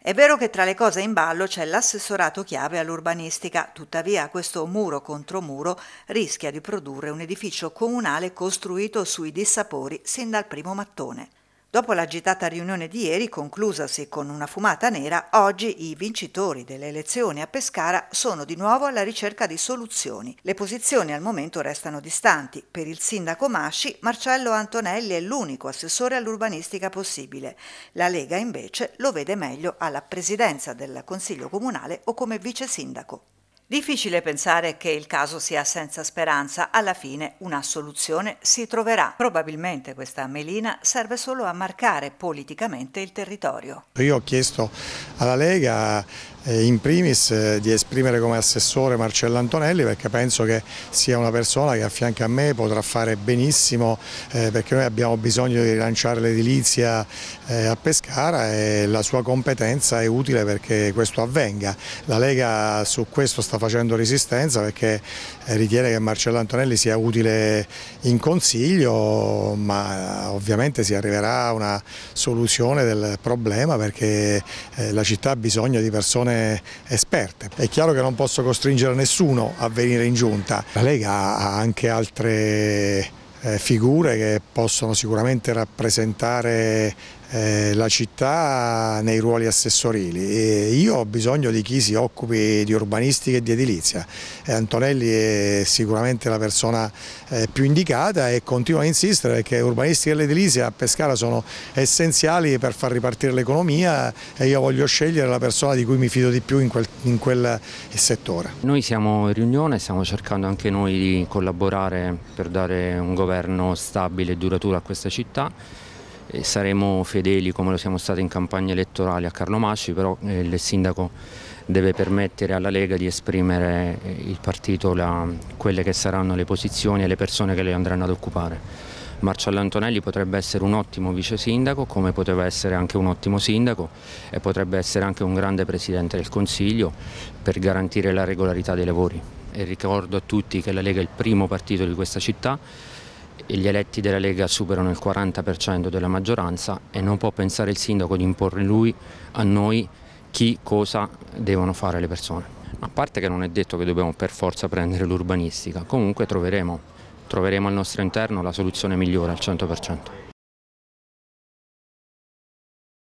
È vero che tra le cose in ballo c'è l'assessorato chiave all'urbanistica, tuttavia questo muro contro muro rischia di produrre un edificio comunale costruito sui dissapori sin dal primo mattone. Dopo l'agitata riunione di ieri, conclusasi con una fumata nera, oggi i vincitori delle elezioni a Pescara sono di nuovo alla ricerca di soluzioni. Le posizioni al momento restano distanti. Per il sindaco Masci, Marcello Antonelli è l'unico assessore all'urbanistica possibile. La Lega invece lo vede meglio alla presidenza del Consiglio Comunale o come vice sindaco. Difficile pensare che il caso sia senza speranza, alla fine una soluzione si troverà. Probabilmente questa melina serve solo a marcare politicamente il territorio. Io ho chiesto alla Lega eh, in primis eh, di esprimere come assessore Marcello Antonelli perché penso che sia una persona che a fianco a me potrà fare benissimo eh, perché noi abbiamo bisogno di rilanciare l'edilizia a Pescara e la sua competenza è utile perché questo avvenga. La Lega su questo sta facendo resistenza perché ritiene che Marcello Antonelli sia utile in consiglio ma ovviamente si arriverà a una soluzione del problema perché la città ha bisogno di persone eh, esperte. È chiaro che non posso costringere nessuno a venire in giunta. La Lega ha anche altre eh, figure che possono sicuramente rappresentare eh, la città nei ruoli assessorili. E io ho bisogno di chi si occupi di urbanistica e di edilizia. E eh, Antonelli è sicuramente la persona eh, più indicata e continuo a insistere perché urbanistica e edilizia a Pescara sono essenziali per far ripartire l'economia e io voglio scegliere la persona di cui mi fido di più in quel, in quel settore. Noi siamo in riunione, stiamo cercando anche noi di collaborare per dare un governo stabile e duraturo a questa città e saremo fedeli come lo siamo stati in campagna elettorale a Carlo Masci, però eh, il sindaco deve permettere alla Lega di esprimere eh, il partito, la, quelle che saranno le posizioni e le persone che le andranno ad occupare. Marcello Antonelli potrebbe essere un ottimo vice sindaco, come poteva essere anche un ottimo sindaco e potrebbe essere anche un grande presidente del Consiglio per garantire la regolarità dei lavori. E ricordo a tutti che la Lega è il primo partito di questa città gli eletti della Lega superano il 40% della maggioranza e non può pensare il sindaco di imporre lui a noi chi cosa devono fare le persone. A parte che non è detto che dobbiamo per forza prendere l'urbanistica, comunque troveremo, troveremo al nostro interno la soluzione migliore al 100%.